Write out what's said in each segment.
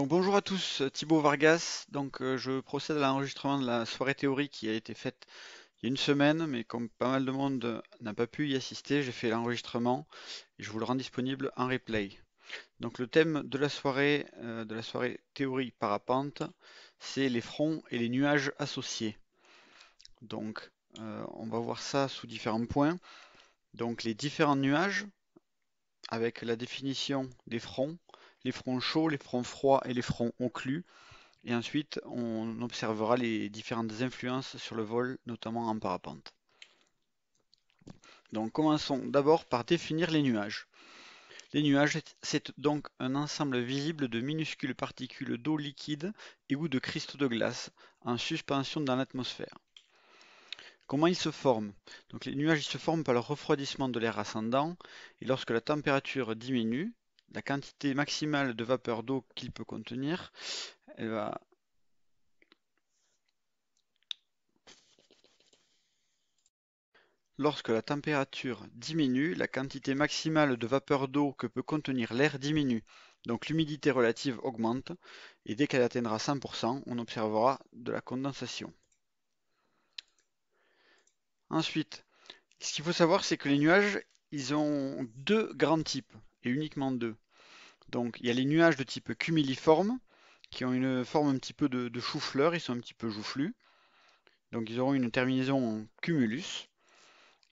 bonjour à tous, Thibaut Vargas. Donc euh, je procède à l'enregistrement de la soirée théorie qui a été faite il y a une semaine, mais comme pas mal de monde n'a pas pu y assister, j'ai fait l'enregistrement et je vous le rends disponible en replay. Donc le thème de la soirée, euh, de la soirée théorie parapente, c'est les fronts et les nuages associés. Donc euh, on va voir ça sous différents points. Donc les différents nuages, avec la définition des fronts, les fronts chauds, les fronts froids et les fronts occlus. Et ensuite, on observera les différentes influences sur le vol, notamment en parapente. Donc commençons d'abord par définir les nuages. Les nuages, c'est donc un ensemble visible de minuscules particules d'eau liquide et ou de cristaux de glace en suspension dans l'atmosphère. Comment ils se forment Donc les nuages se forment par le refroidissement de l'air ascendant et lorsque la température diminue, la quantité maximale de vapeur d'eau qu'il peut contenir, elle va Lorsque la température diminue, la quantité maximale de vapeur d'eau que peut contenir l'air diminue. Donc l'humidité relative augmente et dès qu'elle atteindra 100%, on observera de la condensation. Ensuite, ce qu'il faut savoir, c'est que les nuages, ils ont deux grands types et uniquement deux. Donc il y a les nuages de type cumuliforme qui ont une forme un petit peu de, chou-fleur, ils sont un petit peu joufflus. Donc ils auront une terminaison cumulus.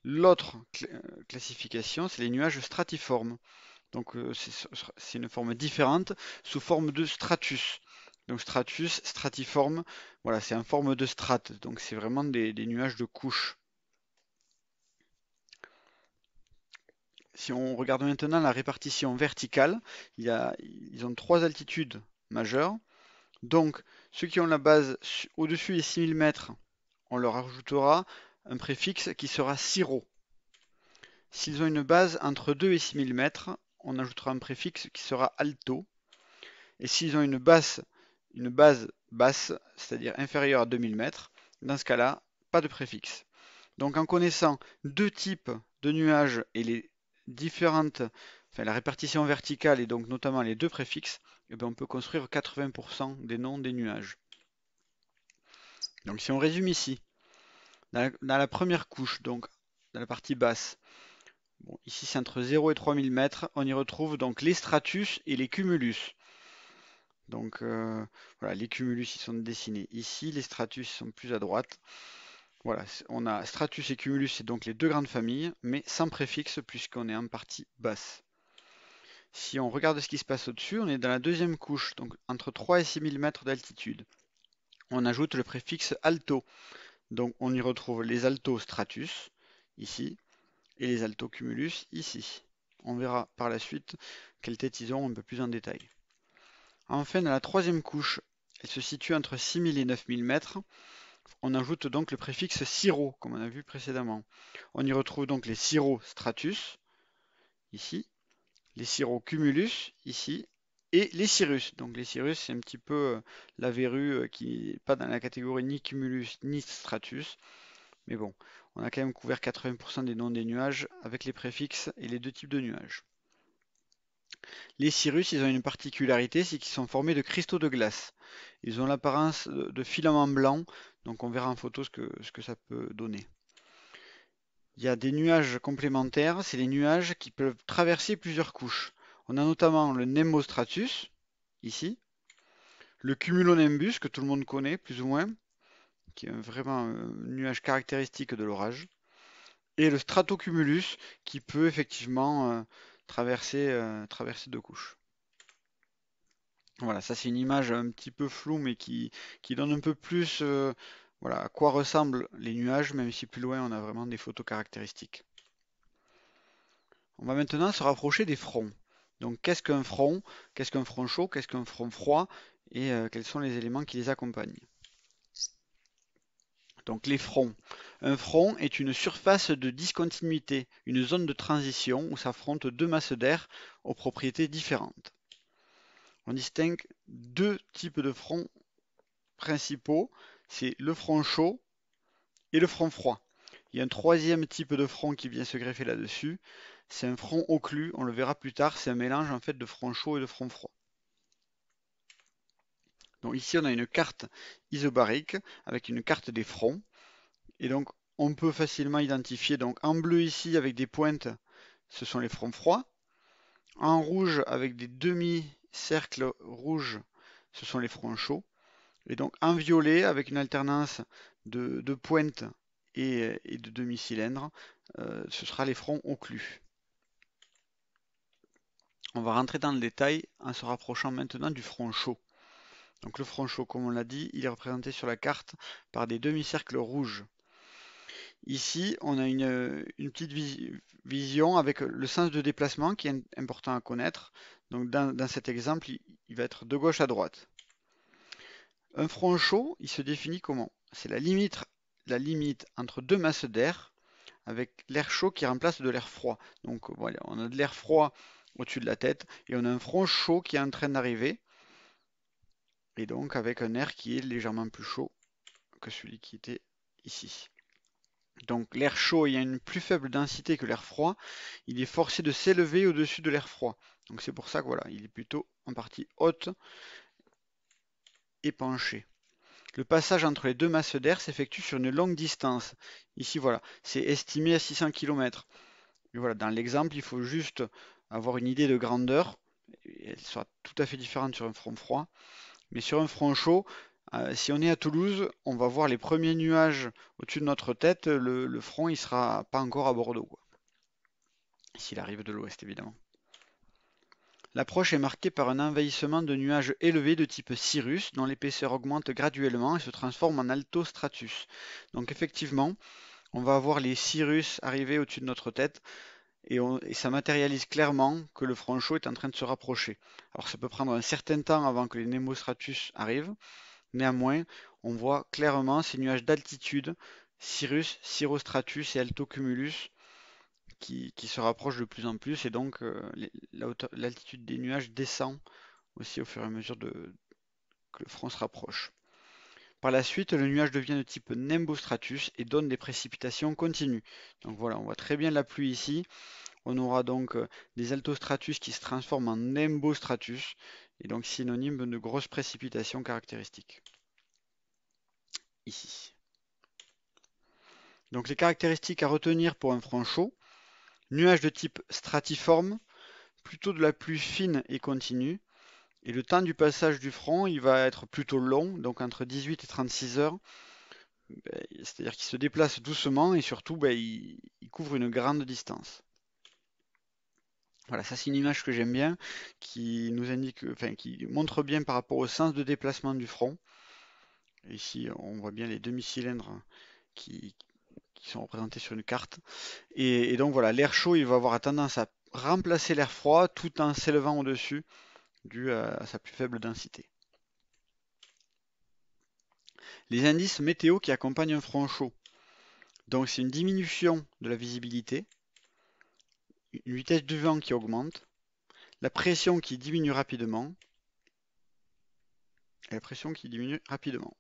L'autre euh, classification, c'est les nuages stratiformes. Donc euh, c'est une forme différente sous forme de stratus. Donc stratus, stratiforme, voilà, c'est en forme de strate. Donc c'est vraiment des, des nuages de couches. si on regarde maintenant la répartition verticale, ils ont trois altitudes majeures. Donc, ceux qui ont la base au-dessus des 6000 mètres, on leur ajoutera un préfixe qui sera siro. S'ils ont une base entre 2 et 6000 mètres, on ajoutera un préfixe qui sera alto. Et s'ils ont une base, une base basse, c'est-à-dire inférieure à 2000 mètres, dans ce cas-là, pas de préfixe. Donc en connaissant deux types de nuages et les différentes, enfin la répartition verticale et donc notamment les deux préfixes, eh ben, on peut construire 80% des noms des nuages. Donc si on résume ici, dans la, première couche, donc dans la partie basse, ici c'est entre 0 et 3000 mètres, on y retrouve donc les stratus et les cumulus. Donc euh, voilà, les cumulus ils sont dessinés ici, les stratus sont plus à droite. Voilà, on a stratus et cumulus, c'est donc les deux grandes familles, mais sans préfixe puisqu'on est en partie basse. Si on regarde ce qui se passe au-dessus, on est dans la deuxième couche, donc entre 3 et 000 mètres d'altitude. On ajoute le préfixe alto. Donc on y retrouve les Stratus » ici, et les Alto Cumulus » ici. On verra par la suite quelle têtes ils ont un peu plus en détail. Enfin, dans la troisième couche, elle se situe entre 000 et 000 mètres. On ajoute donc le préfixe cirro, comme on a vu précédemment. On y retrouve donc les Syro-Stratus », ici, les Syro-Cumulus », ici, et les cirrus. Donc les cirrus, c'est un petit peu euh, la verrue euh, qui n'est pas dans la catégorie ni cumulus ni stratus. Mais bon, on a quand même couvert 80% des noms des nuages avec les préfixes et les deux types de nuages. Les cirrus, ils ont une particularité, c'est qu'ils sont formés de cristaux de glace. Ils ont l'apparence de filaments blancs, donc on verra en photo ce que, ce que ça peut donner. Il y a des nuages complémentaires, c'est les nuages qui peuvent traverser plusieurs couches. On a notamment le Nemostratus, ici, le cumulonimbus que tout le monde connaît plus ou moins, qui est vraiment un nuage caractéristique de l'orage, et le Stratocumulus qui peut effectivement euh, euh, traverser deux couches. Voilà, ça c'est une image un petit peu floue, mais qui, donne un peu plus euh, voilà, à quoi ressemblent les nuages, même si plus loin on a vraiment des photos caractéristiques. On va maintenant se rapprocher des fronts. Donc qu'est-ce qu'un front Qu'est-ce qu'un front chaud Qu'est-ce qu'un front froid Et euh, quels sont les éléments qui les accompagnent donc les fronts. Un front est une surface de discontinuité, une zone de transition où s'affrontent deux masses d'air aux propriétés différentes on distingue deux types de fronts principaux, c'est le front chaud et le front froid. Il y a un troisième type de front qui vient se greffer là-dessus, c'est un front occlus, on le verra plus tard, c'est un mélange en fait de front chaud et de front froid. Donc ici on a une carte isobarique avec une carte des fronts et donc on peut facilement identifier donc en bleu ici avec des pointes ce sont les fronts froids, en rouge avec des demi cercles rouges, ce sont les fronts chauds. Et donc en violet, avec une alternance de, pointe et, de demi-cylindre, euh, ce sera les fronts occlus. On va rentrer dans le détail en se rapprochant maintenant du front chaud. Donc le front chaud, comme on l'a dit, il est représenté sur la carte par des demi-cercles rouges. Ici, on a une, petite vision avec le sens de déplacement qui est important à connaître. Donc dans, cet exemple, il, va être de gauche à droite. Un front chaud, il se définit comment C'est la limite, la limite entre deux masses d'air avec l'air chaud qui remplace de l'air froid. Donc voilà, on a de l'air froid au-dessus de la tête et on a un front chaud qui est en train d'arriver. Et donc avec un air qui est légèrement plus chaud que celui qui était ici. Donc l'air chaud ayant une plus faible densité que l'air froid, il est forcé de s'élever au-dessus de l'air froid. Donc c'est pour ça que voilà, il est plutôt en partie haute et penché. Le passage entre les deux masses d'air s'effectue sur une longue distance. Ici, voilà, c'est estimé à 600 km. voilà, dans l'exemple, il faut juste avoir une idée de grandeur. Elle sera tout à fait différente sur un front froid. Mais sur un front chaud, euh, si on est à Toulouse, on va voir les premiers nuages au-dessus de notre tête. Le, front, il sera pas encore à Bordeaux. S'il arrive de l'ouest, évidemment. L'approche est marquée par un envahissement de nuages élevés de type cirrus dont l'épaisseur augmente graduellement et se transforme en altostratus. Donc effectivement, on va avoir les cirrus arriver au-dessus de notre tête et, ça matérialise clairement que le front chaud est en train de se rapprocher. Alors ça peut prendre un certain temps avant que les némostratus arrivent. Néanmoins, on voit clairement ces nuages d'altitude, cirrus, cirrostratus et altocumulus qui, se rapproche de plus en plus et donc euh, l'altitude des nuages descend aussi au fur et à mesure que le front se rapproche. Par la suite, le nuage devient de type nimbostratus et donne des précipitations continues. Donc voilà, on voit très bien la pluie ici. On aura donc euh, des altostratus qui se transforment en nimbostratus et donc synonyme de grosses précipitations caractéristiques. Ici. Donc les caractéristiques à retenir pour un front chaud, Nuage de type stratiforme, plutôt de la plus fine et continue. Et le temps du passage du front, il va être plutôt long, donc entre 18 et 36 heures. Ben, c'est-à-dire qu'il se déplace doucement et surtout, ben, il, il couvre une grande distance. Voilà, ça c'est une image que j'aime bien, qui nous indique, enfin, qui montre bien par rapport au sens de déplacement du front. Ici, on voit bien les demi-cylindres qui, qui sont représentés sur une carte. Et, donc voilà, l'air chaud, il va avoir tendance à remplacer l'air froid tout en s'élevant au-dessus dû à, sa plus faible densité. Les indices météo qui accompagnent un front chaud. Donc c'est une diminution de la visibilité, une vitesse du vent qui augmente, la pression qui diminue rapidement, et la pression qui diminue rapidement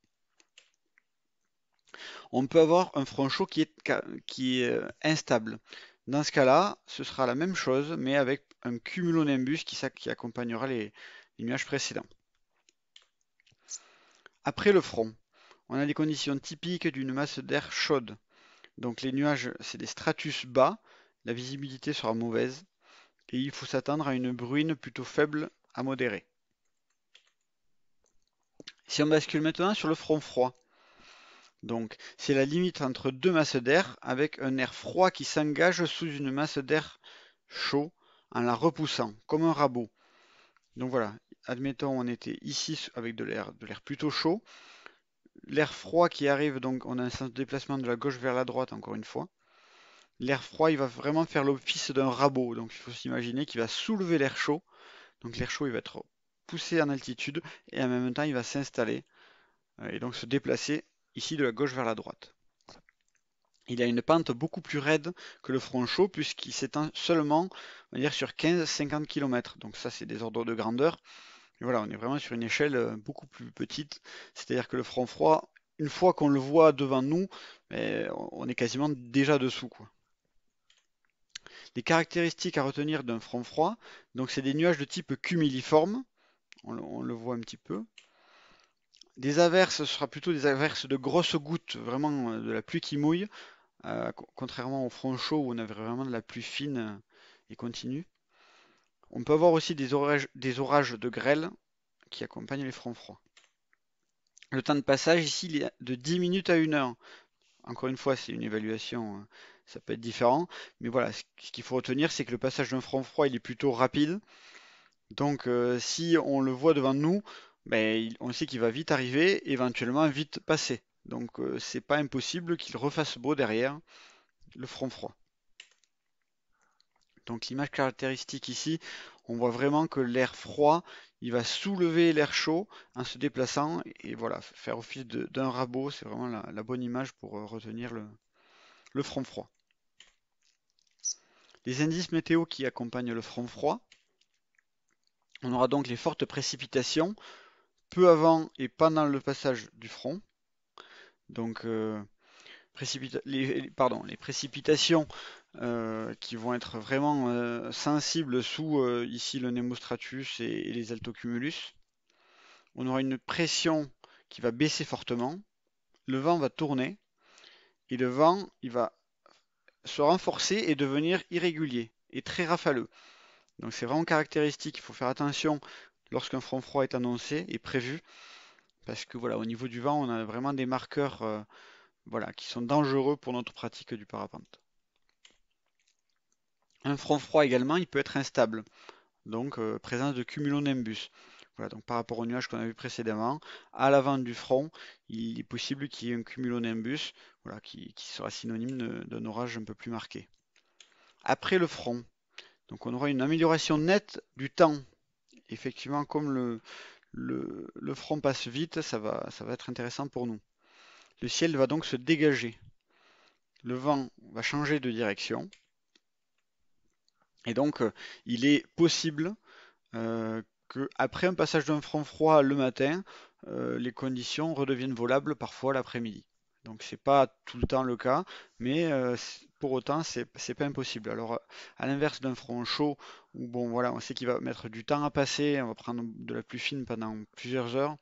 on peut avoir un front chaud qui est, euh, instable. Dans ce cas-là, ce sera la même chose, mais avec un cumulonimbus qui, accompagnera les, nuages précédents. Après le front, on a les conditions typiques d'une masse d'air chaude. Donc les nuages, c'est des stratus bas, la visibilité sera mauvaise, et il faut s'attendre à une bruine plutôt faible à modérée. Si on bascule maintenant sur le front froid, donc c'est la limite entre deux masses d'air avec un air froid qui s'engage sous une masse d'air chaud en la repoussant, comme un rabot. Donc voilà, admettons on était ici avec de l'air de l'air plutôt chaud. L'air froid qui arrive, donc on a un sens de déplacement de la gauche vers la droite encore une fois. L'air froid, il va vraiment faire l'office d'un rabot. Donc il faut s'imaginer qu'il va soulever l'air chaud. Donc l'air chaud, il va être poussé en altitude et en même temps, il va s'installer euh, et donc se déplacer ici de la gauche vers la droite. Il a une pente beaucoup plus raide que le front chaud puisqu'il s'étend seulement dire, sur 15-50 km. Donc ça c'est des ordres de grandeur. voilà, on est vraiment sur une échelle euh, beaucoup plus petite. C'est-à-dire que le front froid, une fois qu'on le voit devant nous, euh, on est quasiment déjà dessous. Quoi. Les caractéristiques à retenir d'un front froid, donc c'est des nuages de type cumuliforme. on le voit un petit peu. Des averses, ce sera plutôt des averses de grosses gouttes, vraiment euh, de la pluie qui mouille, euh, contrairement au front chaud où on avait vraiment de la pluie fine euh, et continue. On peut avoir aussi des orages, des orages de grêle qui accompagnent les fronts froids. Le temps de passage ici est de 10 minutes à 1 heure. Encore une fois, c'est une évaluation, ça peut être différent. Mais voilà, ce qu'il faut retenir, c'est que le passage d'un front froid, il est plutôt rapide. Donc si on le voit devant nous, on sait qu'il va vite arriver, éventuellement vite passer. Donc euh, c'est pas impossible qu'il refasse beau derrière le front froid. Donc l'image caractéristique ici, on voit vraiment que l'air froid, il va soulever l'air chaud en se déplaçant et voilà, faire office d'un rabot, c'est vraiment la, bonne image pour euh, retenir le, le front froid. Les indices météo qui accompagnent le front froid, on aura donc les fortes précipitations peu avant et pendant le passage du front. Donc, euh, les, précipitations euh, qui vont être vraiment euh, sensibles sous ici le Nemostratus et, et, les Altocumulus. On aura une pression qui va baisser fortement. Le vent va tourner et le vent il va se renforcer et devenir irrégulier et très rafaleux. Donc c'est vraiment caractéristique, il faut faire attention lorsqu'un front froid est annoncé et prévu. Parce que voilà, au niveau du vent, on a vraiment des marqueurs euh, voilà, qui sont dangereux pour notre pratique du parapente. Un front froid également, il peut être instable. Donc euh, présence de cumulonimbus. Voilà, donc par rapport au nuage qu'on a vu précédemment, à l'avant du front, il est possible qu'il y ait un cumulonimbus voilà, qui, sera synonyme d'un orage un peu plus marqué. Après le front, donc on aura une amélioration nette du temps effectivement, comme le, front passe vite, ça va, être intéressant pour nous. Le ciel va donc se dégager. Le vent va changer de direction. Et donc, euh, il est possible euh, qu'après un passage d'un front froid le matin, euh, les conditions redeviennent volables parfois l'après-midi. Donc, ce n'est pas tout le temps le cas, mais pour autant, c'est pas impossible. Alors, à l'inverse d'un front chaud, où bon, voilà, on sait qu'il va mettre du temps à passer, on va prendre de la plus fine pendant plusieurs heures,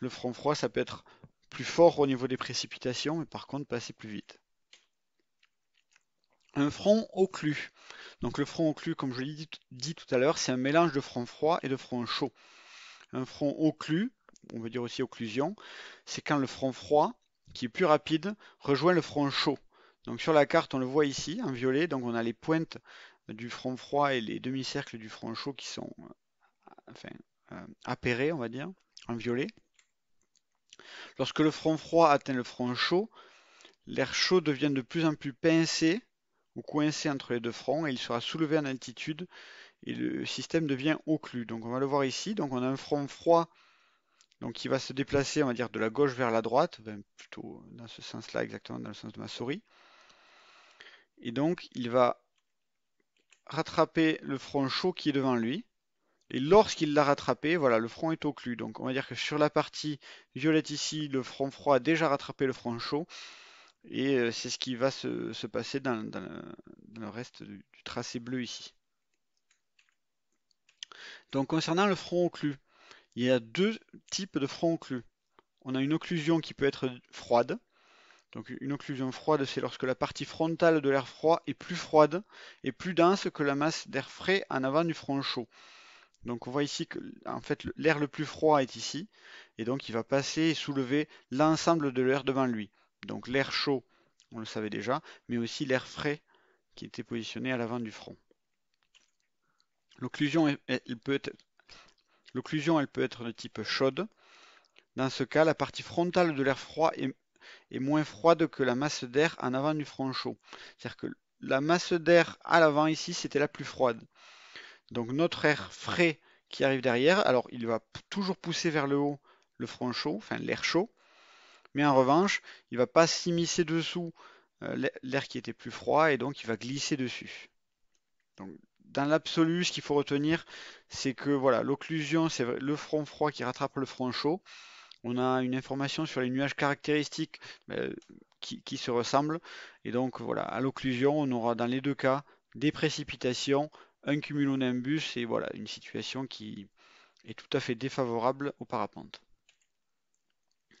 le front froid, ça peut être plus fort au niveau des précipitations, mais par contre passer plus vite. Un front occlus. Donc le front occlus, comme je l'ai dit, tout à l'heure, c'est un mélange de front froid et de front chaud. Un front occlus, on veut dire aussi occlusion, c'est quand le front froid, qui est plus rapide, rejoint le front chaud. Donc sur la carte, on le voit ici, en violet, donc on a les pointes du front froid et les demi-cercles du front chaud qui sont euh, enfin, euh, on va dire, en violet. Lorsque le front froid atteint le front chaud, l'air chaud devient de plus en plus pincé ou coincé entre les deux fronts et il sera soulevé en altitude et le système devient occlus. Donc on va le voir ici, donc on a un front froid donc qui va se déplacer, on va dire, de la gauche vers la droite, plutôt dans ce sens-là, exactement dans le sens de ma souris. Et donc, il va rattraper le front chaud qui est devant lui. Et lorsqu'il l'a rattrapé, voilà, le front est occlus. Donc on va dire que sur la partie violette ici, le front froid a déjà rattrapé le front chaud. Et euh, c'est ce qui va se, passer dans, le, reste du, tracé bleu ici. Donc concernant le front occlus, il y a deux types de front occlus. On a une occlusion qui peut être froide, donc une occlusion froide, c'est lorsque la partie frontale de l'air froid est plus froide et plus dense que la masse d'air frais en avant du front chaud. Donc on voit ici que en fait l'air le plus froid est ici, et donc il va passer et soulever l'ensemble de l'air devant lui. Donc l'air chaud, on le savait déjà, mais aussi l'air frais qui était positionné à l'avant du front. L'occlusion elle peut être peut être de type chaude. Dans ce cas, la partie frontale de l'air froid est est moins froide que la masse d'air en avant du front chaud. C'est-à-dire que la masse d'air à l'avant ici, c'était la plus froide. Donc notre air frais qui arrive derrière, alors il va toujours pousser vers le haut le front chaud, enfin l'air chaud, mais en revanche, il ne va pas s'immiscer dessous euh, l'air qui était plus froid et donc il va glisser dessus. Donc dans l'absolu, ce qu'il faut retenir, c'est que voilà, l'occlusion, c'est le front froid qui rattrape le front chaud on a une information sur les nuages caractéristiques euh, qui, se ressemblent. Et donc voilà, à l'occlusion, on aura dans les deux cas des précipitations, un cumulonimbus et voilà, une situation qui est tout à fait défavorable au parapente.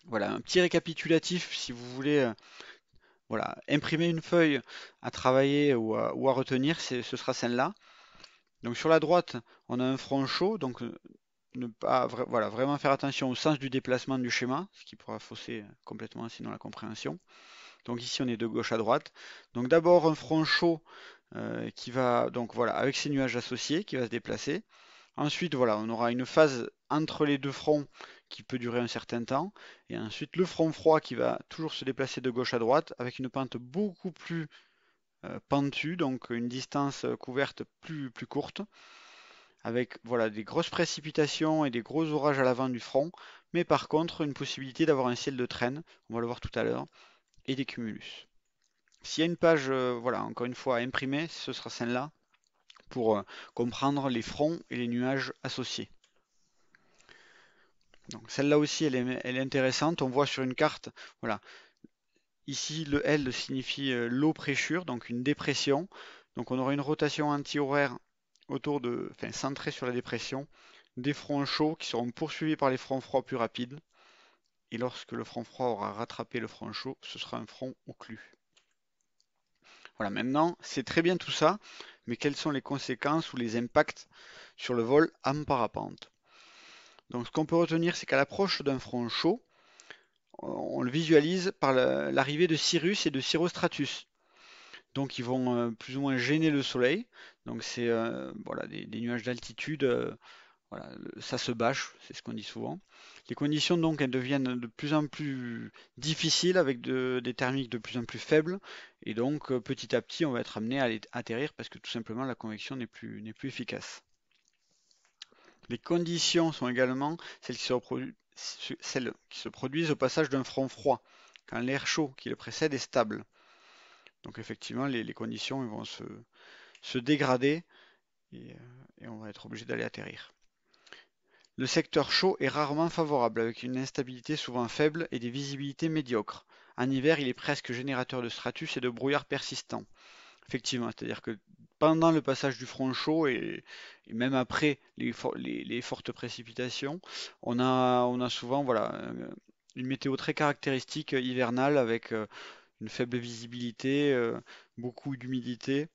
Voilà, un petit récapitulatif si vous voulez euh, voilà, imprimer une feuille à travailler ou à, retenir, ce sera celle-là. Donc sur la droite, on a un front chaud, donc euh, ne pas voilà, vraiment faire attention au sens du déplacement du schéma, ce qui pourra fausser euh, complètement sinon la compréhension. Donc ici on est de gauche à droite. Donc d'abord un front chaud euh, qui va donc voilà avec ses nuages associés qui va se déplacer. Ensuite voilà on aura une phase entre les deux fronts qui peut durer un certain temps. Et ensuite le front froid qui va toujours se déplacer de gauche à droite avec une pente beaucoup plus euh, pentue, donc une distance couverte plus, plus courte avec voilà, des grosses précipitations et des gros orages à l'avant du front, mais par contre une possibilité d'avoir un ciel de traîne, on va le voir tout à l'heure, et des cumulus. S'il y a une page, euh, voilà, encore une fois, à imprimer, ce sera celle-là, pour euh, comprendre les fronts et les nuages associés. Donc celle-là aussi, elle est, intéressante. On voit sur une carte, voilà, ici le L signifie euh, l'eau pressure, donc une dépression. Donc on aura une rotation anti-horaire autour de, enfin, centrés sur la dépression, des fronts chauds qui seront poursuivis par les fronts froids plus rapides. Et lorsque le front froid aura rattrapé le front chaud, ce sera un front occlus. Voilà, maintenant, c'est très bien tout ça, mais quelles sont les conséquences ou les impacts sur le vol en parapente Donc, ce qu'on peut retenir, c'est qu'à l'approche d'un front chaud, on le visualise par l'arrivée de Cyrus et de Cirrostratus. Donc ils vont euh, plus ou moins gêner le soleil. Donc c'est euh, des, nuages d'altitude, euh, ça se bâche, c'est ce qu'on dit souvent. Les conditions donc elles deviennent de plus en plus difficiles avec des thermiques de plus en plus faibles et donc euh, petit à petit on va être amené à atterrir parce que tout simplement la convection n'est plus, n'est plus efficace. Les conditions sont également celles qui se, celles qui se produisent au passage d'un front froid, quand l'air chaud qui le précède est stable. Donc effectivement les, conditions vont se, se dégrader euh, et, on va être obligé d'aller atterrir. Le secteur chaud est rarement favorable, avec une instabilité souvent faible et des visibilités médiocres. En hiver, il est presque générateur de stratus et de brouillard persistant. Effectivement, c'est-à-dire que pendant le passage du front chaud et, même après les, fortes précipitations, on a, on a souvent voilà, euh, une météo très caractéristique hivernale avec euh, une faible visibilité, beaucoup d'humidité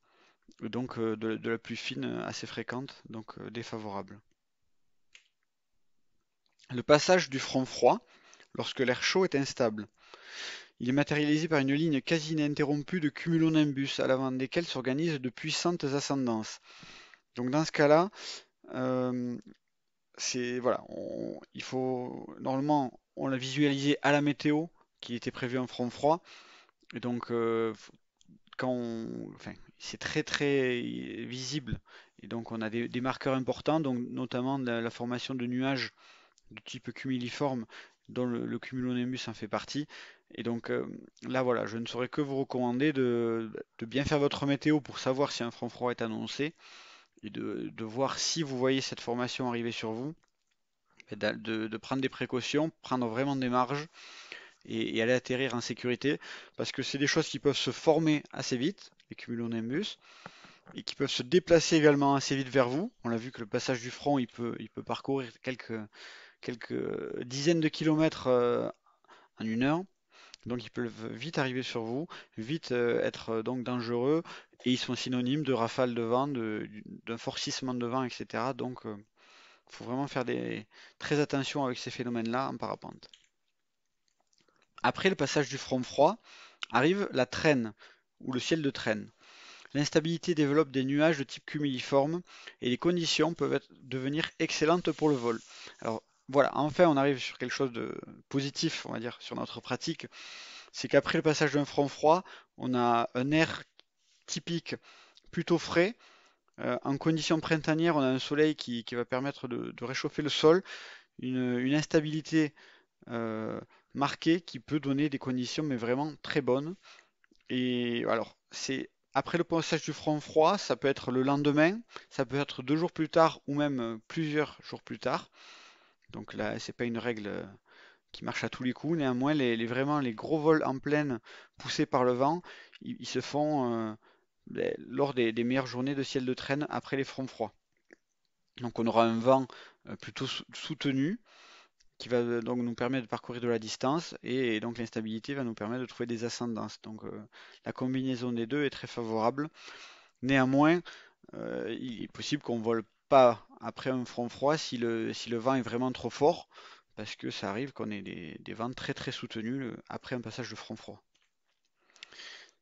donc euh, de, la plus fine euh, assez fréquente, donc euh, défavorable. Le passage du front froid lorsque l'air chaud est instable. Il est matérialisé par une ligne quasi ininterrompue de cumulonimbus à l'avant desquels s'organisent de puissantes ascendances. Donc dans ce cas-là, c'est voilà, il faut normalement on l'a visualisé à la météo qui était prévu en front froid. Et donc quand on, c'est très très visible. Et donc on a des, marqueurs importants, donc notamment la, formation de nuages de type cumuliforme, dont le, cumulonimbus en fait partie. Et donc euh, là voilà, je ne saurais que vous recommander de, bien faire votre météo pour savoir si un front froid est annoncé, et de, voir si vous voyez cette formation arriver sur vous, de, de prendre des précautions, prendre vraiment des marges et, aller atterrir en sécurité parce que c'est des choses qui peuvent se former assez vite cumulonimbus, et qui peuvent se déplacer également assez vite vers vous. On l'a vu que le passage du front, il peut, peut parcourir quelques, dizaines de kilomètres euh, en une heure. Donc ils peuvent vite arriver sur vous, vite euh, être euh, donc dangereux, et ils sont synonymes de rafales de vent, d'un forcissement de vent, etc. Donc il faut vraiment faire des, très attention avec ces phénomènes-là en parapente. Après le passage du front froid, arrive la traîne, ou le ciel de traîne. L'instabilité développe des nuages de type cumuliforme et les conditions peuvent devenir excellentes pour le vol. Alors voilà, enfin on arrive sur quelque chose de positif, on va dire, sur notre pratique. C'est qu'après le passage d'un front froid, on a un air typique plutôt frais. Euh, en conditions printanières, on a un soleil qui, va permettre de, réchauffer le sol, une, instabilité euh, marquée qui peut donner des conditions mais vraiment très bonnes. Et alors, c'est après le passage du front froid, ça peut être le lendemain, ça peut être deux jours plus tard ou même euh, plusieurs jours plus tard. Donc là, c'est pas une règle euh, qui marche à tous les coups. Néanmoins, les, vraiment les gros vols en pleine poussés par le vent, ils, se font euh, ben, lors des, meilleures journées de ciel de traîne après les fronts froids. Donc on aura un vent plutôt soutenu, qui va euh, donc nous permettre de parcourir de la distance et, donc l'instabilité va nous permettre de trouver des ascendances. Donc euh, la combinaison des deux est très favorable. Néanmoins, euh, il est possible qu'on ne vole pas après un front froid si le, si le vent est vraiment trop fort, parce que ça arrive qu'on ait des, des, vents très très soutenus après un passage de front froid.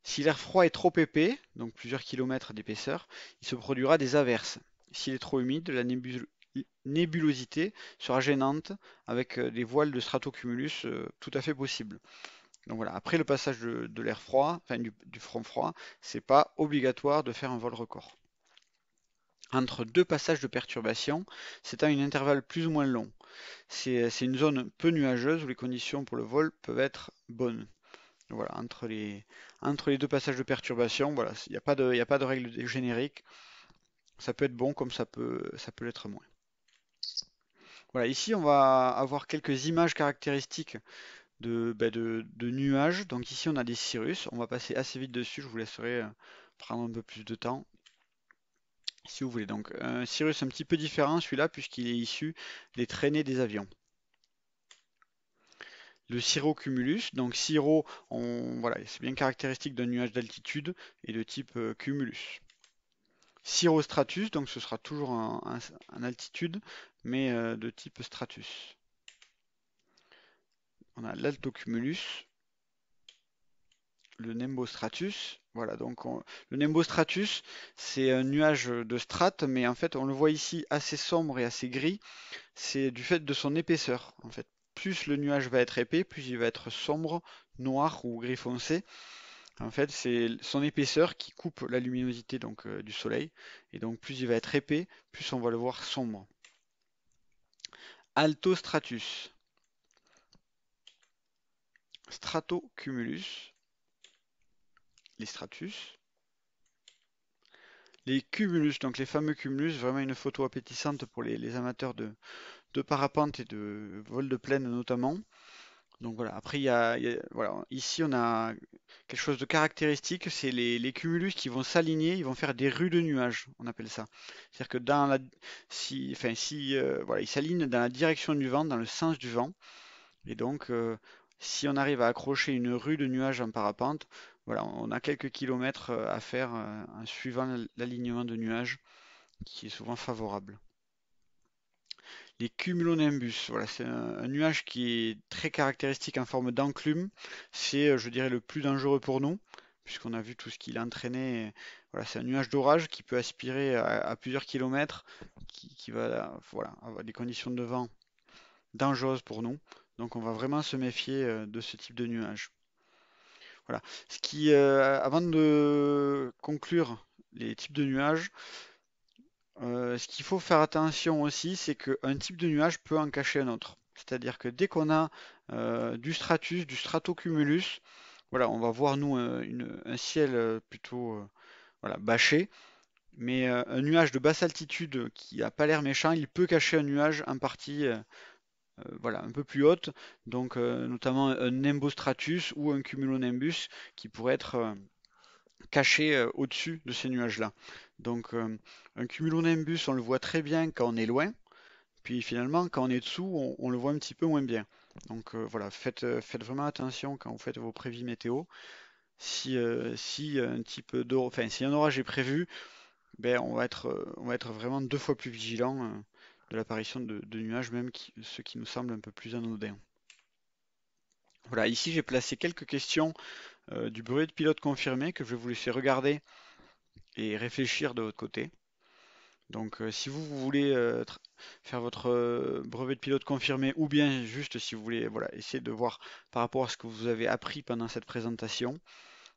Si l'air froid est trop épais, donc plusieurs kilomètres d'épaisseur, il se produira des averses. S'il est trop humide, la, nébule, nébulosité sera gênante avec des euh, voiles de stratocumulus euh, tout à fait possibles. Donc voilà, après le passage de, l'air froid, enfin du, front froid, c'est pas obligatoire de faire un vol record. Entre deux passages de perturbation, c'est à un intervalle plus ou moins long. Euh, c'est une zone peu nuageuse où les conditions pour le vol peuvent être bonnes. Voilà, entre les, deux passages de perturbation, voilà, il n'y a, a, pas de règle générique. Ça peut être bon comme ça peut, ça peut l'être moins. Voilà, ici on va avoir quelques images caractéristiques bah, de, nuages. Donc ici on a des cirrus, on va passer assez vite dessus, je vous laisserai euh, prendre un peu plus de temps. Si vous voulez, donc un cirrus un petit peu différent celui-là puisqu'il est issu des traînées des avions le cirrocumulus. Donc cirro, voilà, c'est bien caractéristique d'un nuage d'altitude et de type euh, cumulus. Cirrostratus, donc ce sera toujours en un, altitude, mais euh, de type stratus. On a l'altocumulus, le nimbostratus, Voilà, donc le nimbostratus c'est un nuage de strates, mais en fait, on le voit ici assez sombre et assez gris. C'est du fait de son épaisseur, en fait. Plus le nuage va être épais, plus il va être sombre, noir ou gris foncé. En fait, c'est son épaisseur qui coupe la luminosité euh, du soleil. Et donc, plus il va être épais, plus on va le voir sombre. Altostratus. Stratocumulus. Les stratus. Les cumulus, donc les fameux cumulus, vraiment une photo appétissante pour les, amateurs de, de parapente et de vol de plaine notamment. Donc voilà, après, il y a, voilà. ici on a quelque chose de caractéristique, c'est les, cumulus qui vont s'aligner, ils vont faire des rues de nuages, on appelle ça. C'est-à-dire que dans la, si, enfin, si, euh, voilà, ils s'alignent dans la direction du vent, dans le sens du vent. Et donc, euh, si on arrive à accrocher une rue de nuages en parapente, voilà, on a quelques kilomètres euh, à faire en suivant l'alignement de nuages qui est souvent favorable les cumulonimbus. Voilà, c'est un, nuage qui est très caractéristique en forme d'enclume. C'est, euh, je dirais, le plus dangereux pour nous, puisqu'on a vu tout ce qu'il entraînait. Voilà, c'est un nuage d'orage qui peut aspirer à, plusieurs kilomètres, qui, va voilà, avoir des conditions de vent dangereuses pour nous. Donc on va vraiment se méfier euh, de ce type de nuage. Voilà. Ce qui, euh, avant de conclure les types de nuages, euh, ce qu'il faut faire attention aussi, c'est qu'un type de nuage peut en cacher un autre. C'est-à-dire que dès qu'on a euh, du stratus, du stratocumulus, voilà, on va voir nous euh, un, ciel plutôt voilà, bâché. Mais un nuage de basse altitude qui n'a pas l'air méchant, il peut cacher un nuage en partie voilà, un peu plus haute, donc notamment un nimbostratus ou un cumulonimbus qui pourrait être caché au-dessus de ces nuages-là. Donc euh, un cumulonimbus, on le voit très bien quand on est loin, puis finalement quand on est dessous, on, le voit un petit peu moins bien. Donc euh, voilà, euh, faites, vraiment attention quand vous faites vos prévis météo. Si, un type enfin si un orage est prévu, ben, on, va être, être vraiment deux fois plus vigilant de l'apparition de, nuages, même ce qui nous semble un peu plus anodins. Voilà, ici j'ai placé quelques questions du bruit de pilote confirmé que je vais vous laisser regarder et réfléchir de votre côté. Donc euh, si vous, voulez euh, faire votre euh, brevet de pilote confirmé ou bien juste si vous voulez voilà, essayer de voir par rapport à ce que vous avez appris pendant cette présentation,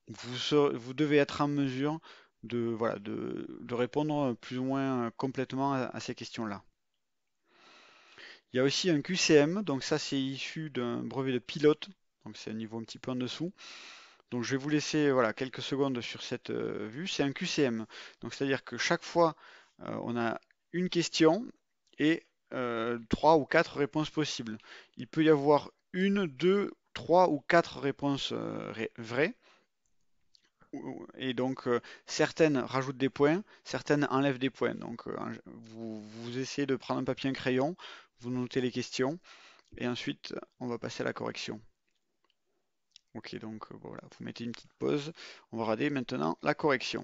vous, vous devez être en mesure de, voilà, de, répondre plus ou moins complètement à, à ces questions-là. Il y a aussi un QCM, donc ça c'est issu d'un brevet de pilote, donc c'est un niveau un petit peu en dessous. Donc je vais vous laisser quelques secondes sur cette euh, vue. C'est un QCM. c'est-à-dire que chaque fois, euh, on a une question et euh, trois ou quatre réponses possibles. Il peut y avoir une, deux, trois ou quatre réponses vraies. Et donc certaines rajoutent des points, certaines enlèvent des points. Donc vous, vous essayez de prendre un papier, un crayon, vous notez les questions et ensuite on va passer à la correction. Ok, donc euh, voilà, vous mettez une petite pause. On va regarder maintenant la correction.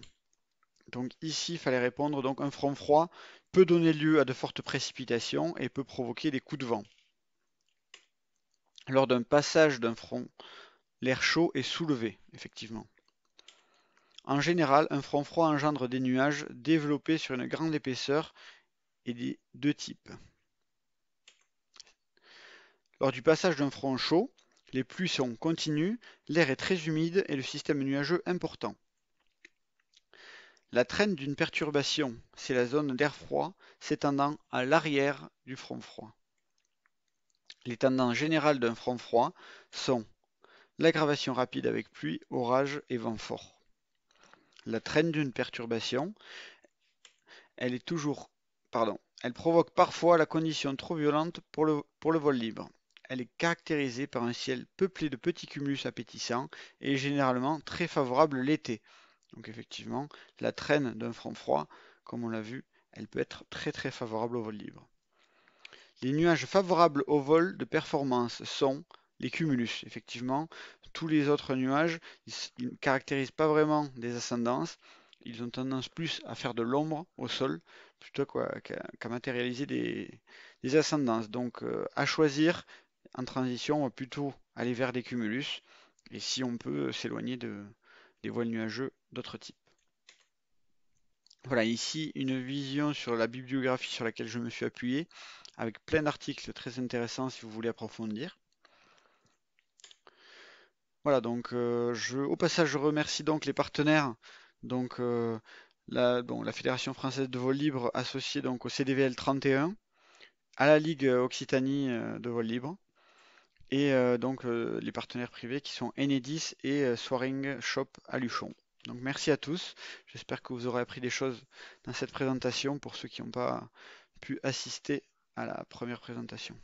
Donc ici, il fallait répondre, donc un front froid peut donner lieu à de fortes précipitations et peut provoquer des coups de vent. Lors d'un passage d'un front, l'air chaud est soulevé, effectivement. En général, un front froid engendre des nuages développés sur une grande épaisseur et des deux types. Lors du passage d'un front chaud, les pluies sont continues, l'air est très humide et le système nuageux important. La traîne d'une perturbation, c'est la zone d'air froid s'étendant à l'arrière du front froid. Les tendances générales d'un front froid sont l'aggravation rapide avec pluie, orage et vent fort. La traîne d'une perturbation, elle est toujours, provoque parfois la condition trop violente pour le vol libre elle est caractérisée par un ciel peuplé de petits cumulus appétissants et généralement très favorable l'été. Donc effectivement, la traîne d'un front froid, comme on l'a vu, elle peut être très très favorable au vol libre. Les nuages favorables au vol de performance sont les cumulus. Effectivement, tous les autres nuages, ne caractérisent pas vraiment des ascendances. Ils ont tendance plus à faire de l'ombre au sol plutôt qu'à matérialiser des, ascendances. Donc euh, à choisir, en transition, on va plutôt aller vers des cumulus, et si on peut s'éloigner de, des voiles nuageux d'autres types. Voilà, ici une vision sur la bibliographie sur laquelle je me suis appuyé, avec plein d'articles très intéressants si vous voulez approfondir. Voilà, donc euh, je, au passage, je remercie donc les partenaires, donc euh, la, la Fédération française de vol libre associée donc au CDVL 31, à la Ligue Occitanie euh, de vol libre, et euh, donc euh, les partenaires privés qui sont Enedis et euh, Soaring Swaring Shop à Luchon. Donc merci à tous, j'espère que vous aurez appris des choses dans cette présentation pour ceux qui n'ont pas pu assister à la première présentation.